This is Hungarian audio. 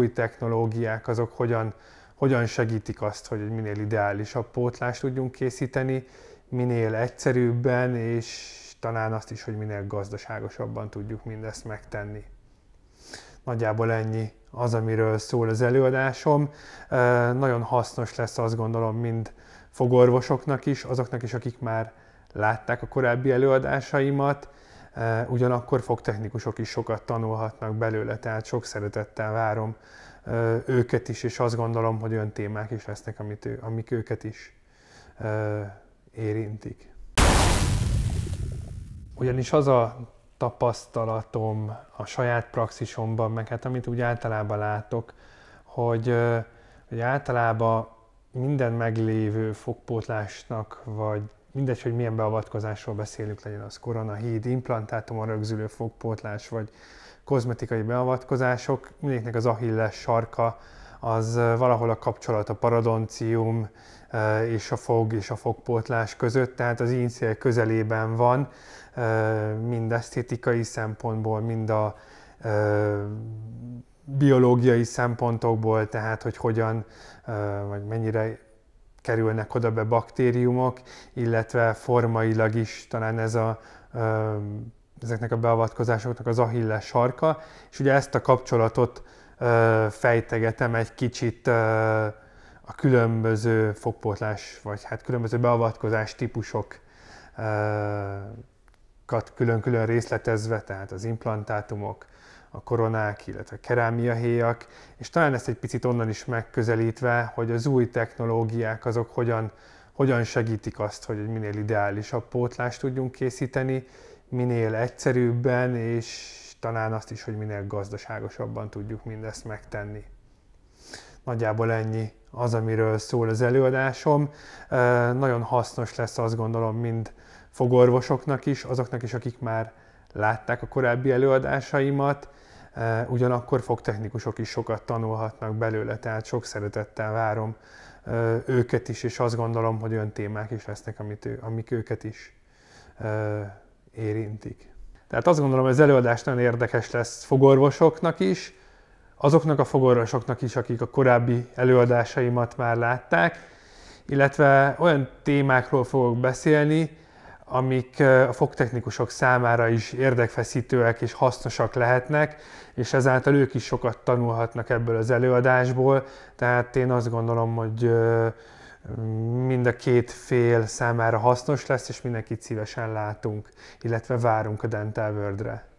új technológiák azok hogyan, hogyan segítik azt, hogy egy minél ideálisabb pótlást tudjunk készíteni, minél egyszerűbben, és talán azt is, hogy minél gazdaságosabban tudjuk mindezt megtenni. Nagyjából ennyi az, amiről szól az előadásom. Nagyon hasznos lesz azt gondolom mind fogorvosoknak is, azoknak is, akik már látták a korábbi előadásaimat, ugyanakkor fogtechnikusok is sokat tanulhatnak belőle, tehát sok szeretettel várom őket is, és azt gondolom, hogy olyan témák is lesznek, amit ő, amik őket is érintik. Ugyanis az a tapasztalatom a saját praxisomban, meg hát amit úgy általában látok, hogy, hogy általában minden meglévő fogpótlásnak vagy mindegy, hogy milyen beavatkozásról beszélünk, legyen az híd, implantátum, a rögzülő fogpótlás, vagy kozmetikai beavatkozások, mindegyiknek az ahilles sarka, az valahol a kapcsolat a paradoncium és a fog és a fogpótlás között, tehát az incél közelében van, mind esztétikai szempontból, mind a biológiai szempontokból, tehát hogy hogyan, vagy mennyire kerülnek oda be baktériumok, illetve formailag is talán ez a ezeknek a beavatkozásoknak az ahilles sarka, és ugye ezt a kapcsolatot fejtegetem egy kicsit a különböző fogpótlás, vagy hát különböző beavatkozás típusokat külön-külön részletezve, tehát az implantátumok, a koronák, illetve a héjak, és talán ezt egy picit onnan is megközelítve, hogy az új technológiák azok hogyan, hogyan segítik azt, hogy egy minél ideálisabb pótlást tudjunk készíteni, minél egyszerűbben, és talán azt is, hogy minél gazdaságosabban tudjuk mindezt megtenni. Nagyjából ennyi az, amiről szól az előadásom. Nagyon hasznos lesz azt gondolom mind fogorvosoknak is, azoknak is, akik már látták a korábbi előadásaimat, ugyanakkor fogtechnikusok is sokat tanulhatnak belőle, tehát sok szeretettel várom őket is, és azt gondolom, hogy olyan témák is lesznek, amit ő, amik őket is érintik. Tehát azt gondolom, hogy az előadás nagyon érdekes lesz fogorvosoknak is, azoknak a fogorvosoknak is, akik a korábbi előadásaimat már látták, illetve olyan témákról fogok beszélni, amik a fogtechnikusok számára is érdekfeszítőek és hasznosak lehetnek, és ezáltal ők is sokat tanulhatnak ebből az előadásból. Tehát én azt gondolom, hogy mind a két fél számára hasznos lesz, és mindenkit szívesen látunk, illetve várunk a Dental World-re.